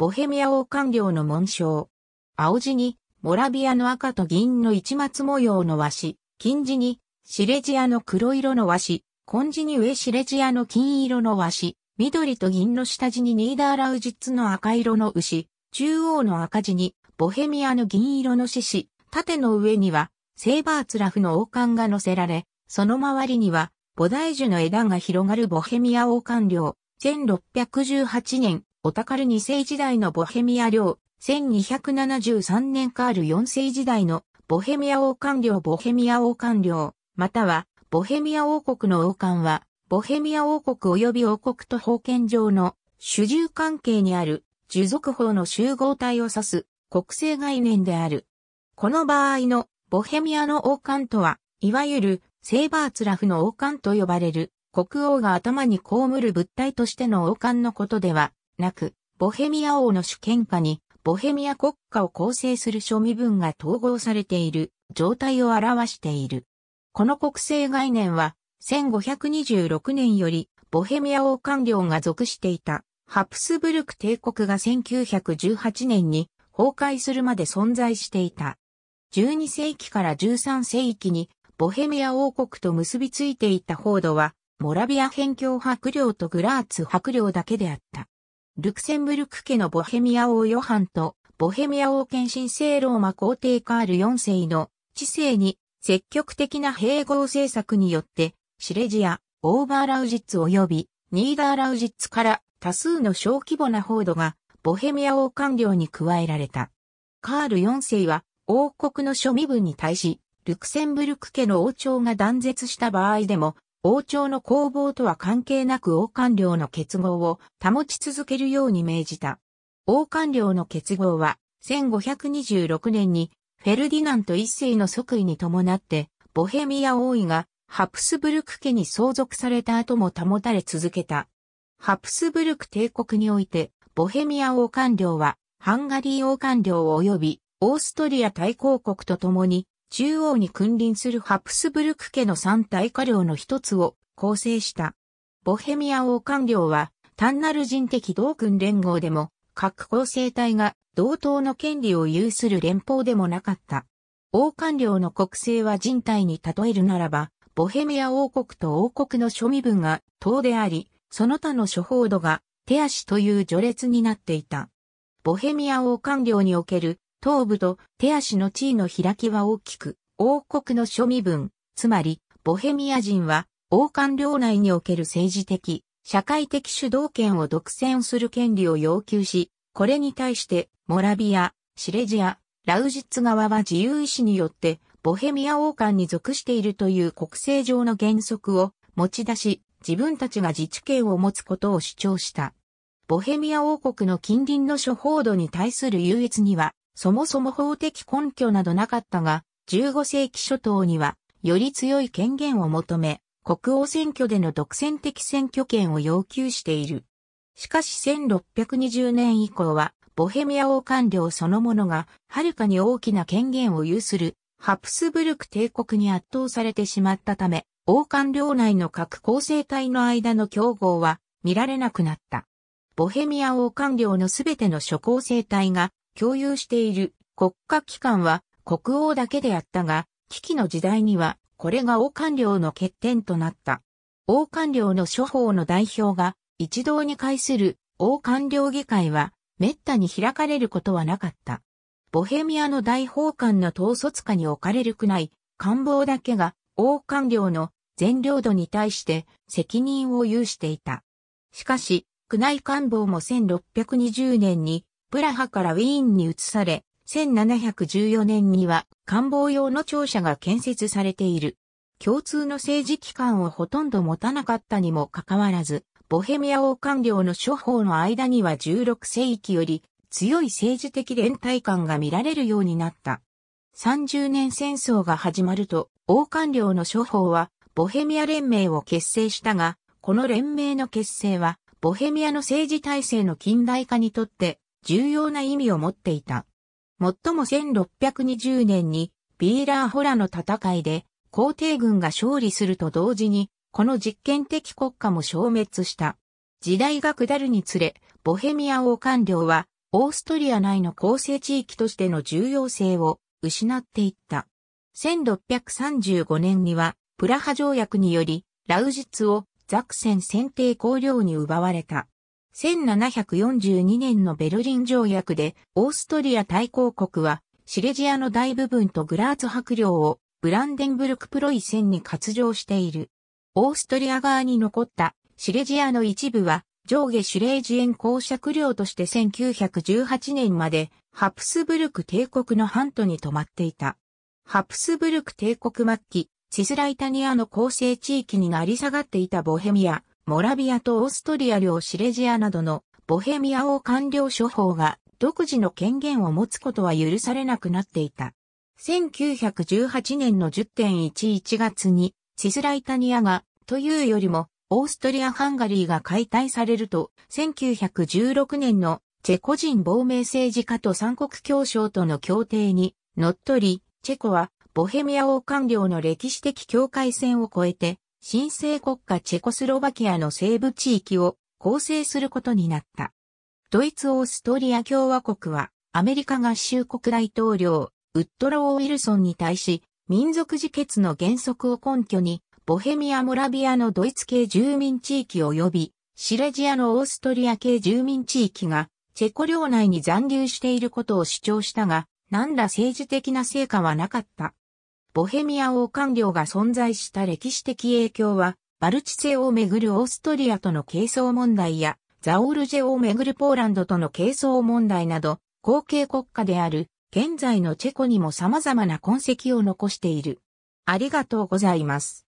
ボヘミア王冠僚の紋章。青地に、モラビアの赤と銀の市松模様の和紙、金地に、シレジアの黒色の和紙、金地に上シレジアの金色の和紙、緑と銀の下地にニーダーラウジッツの赤色の牛、中央の赤地に、ボヘミアの銀色の獅子、縦の上には、セーバーツラフの王冠が乗せられ、その周りには、菩提樹の枝が広がるボヘミア王冠領、1618年、オタカル2世時代のボヘミア領、1273年カール4世時代のボヘミア王冠領ボヘミア王冠領、またはボヘミア王国の王冠は、ボヘミア王国及び王国と封建上の主従関係にある従属法の集合体を指す国政概念である。この場合のボヘミアの王冠とは、いわゆるセーバーツラフの王冠と呼ばれる国王が頭に被る物体としての王冠のことではなく、ボヘミア王の主権下に、ボヘミア国家を構成する諸身分が統合されている状態を表している。この国政概念は、1526年より、ボヘミア王官僚が属していた、ハプスブルク帝国が1918年に崩壊するまで存在していた。12世紀から13世紀に、ボヘミア王国と結びついていた報道は、モラビア辺境白領とグラーツ白領だけであった。ルクセンブルク家のボヘミア王ヨハンと、ボヘミア王権神聖ローマ皇帝カール4世の知性に積極的な併合政策によって、シレジア、オーバーラウジッツ及びニーダーラウジッツから多数の小規模な報道がボヘミア王官僚に加えられた。カール4世は王国の庶民分に対し、ルクセンブルク家の王朝が断絶した場合でも王朝の攻防とは関係なく王官僚の結合を保ち続けるように命じた。王官僚の結合は、1526年にフェルディナント一世の即位に伴って、ボヘミア王位がハプスブルク家に相続された後も保たれ続けた。ハプスブルク帝国において、ボヘミア王官僚は、ハンガリー王官僚及び、オーストリア大公国と共に、中央に君臨するハプスブルク家の三大家領の一つを構成した。ボヘミア王官領は単なる人的同君連合でも各構成体が同等の権利を有する連邦でもなかった。王官領の国政は人体に例えるならば、ボヘミア王国と王国の諸身分が党であり、その他の諸法度が手足という序列になっていた。ボヘミア王官領における頭部と手足の地位の開きは大きく、王国の庶民分、つまり、ボヘミア人は、王冠領内における政治的、社会的主導権を独占する権利を要求し、これに対して、モラビア、シレジア、ラウジッツ側は自由意志によって、ボヘミア王冠に属しているという国政上の原則を持ち出し、自分たちが自治権を持つことを主張した。ボヘミア王国の近隣の諸報道に対する優越には、そもそも法的根拠などなかったが、15世紀初頭には、より強い権限を求め、国王選挙での独占的選挙権を要求している。しかし1620年以降は、ボヘミア王官僚そのものが、はるかに大きな権限を有する、ハプスブルク帝国に圧倒されてしまったため、王官僚内の各構成体の間の競合は見られなくなった。ボヘミア王官僚のすべての諸構成体が共有している国家機関は国王だけであったが、危機の時代にはこれが王官僚の欠点となった。王官僚の諸法の代表が一堂に会する王官僚議会は滅多に開かれることはなかった。ボヘミアの大法官の統率下に置かれるくない官房だけが王官僚の全領土に対して責任を有していた。しかし、宮内官房も1620年にプラハからウィーンに移され、1714年には官房用の庁舎が建設されている。共通の政治機関をほとんど持たなかったにもかかわらず、ボヘミア王官僚の諸法の間には16世紀より強い政治的連帯感が見られるようになった。30年戦争が始まると、王官僚の諸法はボヘミア連盟を結成したが、この連盟の結成は、ボヘミアの政治体制の近代化にとって重要な意味を持っていた。もっとも1620年にビーラーホラの戦いで皇帝軍が勝利すると同時に、この実験的国家も消滅した。時代が下るにつれ、ボヘミア王官僚は、オーストリア内の構成地域としての重要性を失っていった。1635年には、プラハ条約により、ラウジツをザクセン選定公領に奪われた。1742年のベルリン条約で、オーストリア大公国は、シレジアの大部分とグラーツ伯領を、ブランデンブルクプロイセンに割譲している。オーストリア側に残ったシレジアの一部は、上下シュレージエン公爵領として1918年まで、ハプスブルク帝国の半島に泊まっていた。ハプスブルク帝国末期、シスライタニアの構成地域に成り下がっていたボヘミア、モラビアとオーストリア領シレジアなどのボヘミア王官僚諸法が独自の権限を持つことは許されなくなっていた。1918年の10.11月にシスライタニアがというよりもオーストリア・ハンガリーが解体されると1916年のチェコ人亡命政治家と三国協商との協定にのっとりチェコはボヘミア王官僚の歴史的境界線を越えて新生国家チェコスロバキアの西部地域を構成することになった。ドイツ・オーストリア共和国は、アメリカ合衆国大統領、ウッドロー・ウィルソンに対し、民族自決の原則を根拠に、ボヘミア・モラビアのドイツ系住民地域及び、シレジアのオーストリア系住民地域が、チェコ領内に残留していることを主張したが、何ら政治的な成果はなかった。ボヘミア王官領が存在した歴史的影響は、バルチセをめぐるオーストリアとの係争問題や、ザオルジェをめぐるポーランドとの係争問題など、後継国家である、現在のチェコにも様々な痕跡を残している。ありがとうございます。